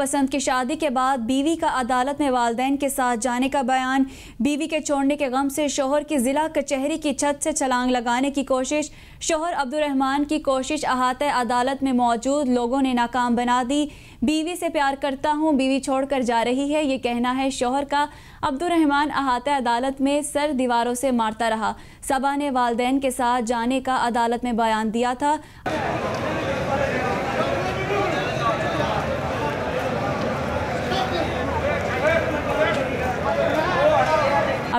पसंद की शादी के बाद बीवी का अदालत में वालदेन के साथ जाने का बयान बीवी के छोड़ने के गम से शोहर की ज़िला कचहरी की छत से छलांग लगाने की कोशिश शोहर अब्दुलरहमान की कोशिश अहात अदालत में मौजूद लोगों ने नाकाम बना दी बीवी से प्यार करता हूँ बीवी छोड़कर जा रही है ये कहना है शोहर का अब्दुलरहमान अहात अदालत में सर दीवारों से मारता रहा सबा ने वालदेन के साथ जाने का अदालत में बयान दिया था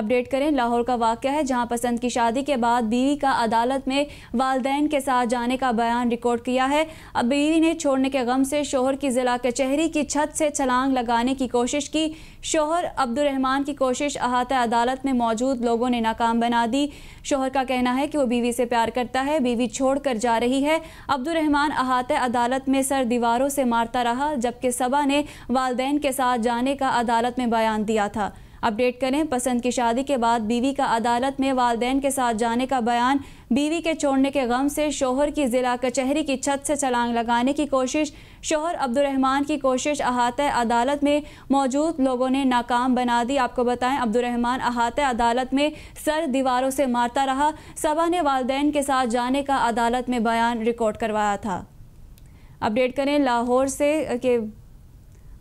अपडेट करें लाहौर का वाक़ है जहां पसंद की शादी के बाद बीवी का अदालत में वालदे के साथ जाने का बयान रिकॉर्ड किया है अब बीवी ने छोड़ने के गम से शोहर की ज़िला कचहरी की छत से छलांग लगाने की कोशिश की शोहर अब्दुलरहमान की कोशिश अहाता अदालत में मौजूद लोगों ने नाकाम बना दी शोहर का कहना है कि वो बीवी से प्यार करता है बीवी छोड़ कर जा रही है अब्दुलरहमान अहात अदालत में सर दीवारों से मारता रहा जबकि सबा ने वालदेन के साथ जाने का अदालत में बयान दिया था अपडेट करें पसंद की शादी के बाद बीवी का अदालत में वालदेन के साथ जाने का बयान बीवी के छोड़ने के गम से शोहर की ज़िला कचहरी की छत से छलांग लगाने की कोशिश शोहर अब्दुलरहमान की कोशिश अहात अदालत में मौजूद लोगों ने नाकाम बना दी आपको बताएं अब्दुलरहमान अहात अदालत में सर दीवारों से मारता रहा सभा ने वालदेन के साथ जाने का अदालत में बयान रिकॉर्ड करवाया था अपडेट करें लाहौर से के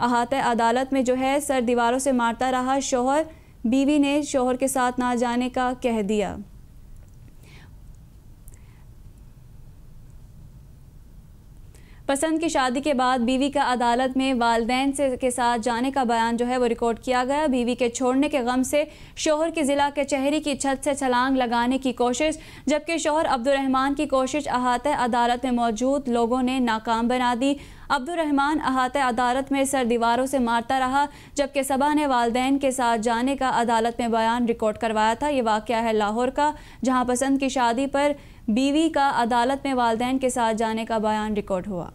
अहात अदालत में जो है सर दीवारों से मारता रहा शोहर बीवी ने शोहर के साथ ना जाने का कह दिया पसंद की शादी के बाद बीवी का अदालत में वालदेन से के साथ जाने का बयान जो है वो रिकॉर्ड किया गया बीवी के छोड़ने के गम से शोहर के ज़िला के चेहरी की छत से छलांग लगाने की कोशिश जबकि शोहर अब्दुलरहमान की कोशिश अहात अदालत में मौजूद लोगों ने नाकाम बना दी अब्दुलरहमान अहात अदालत में सर दीवारों से मारता रहा जबकि सबा ने वाले के साथ जाने का अदालत में बयान रिकॉर्ड करवाया था ये वाक़ है लाहौर का जहाँ पसंद की शादी पर बीवी का अदालत में वालदे के साथ जाने का बयान रिकॉर्ड हुआ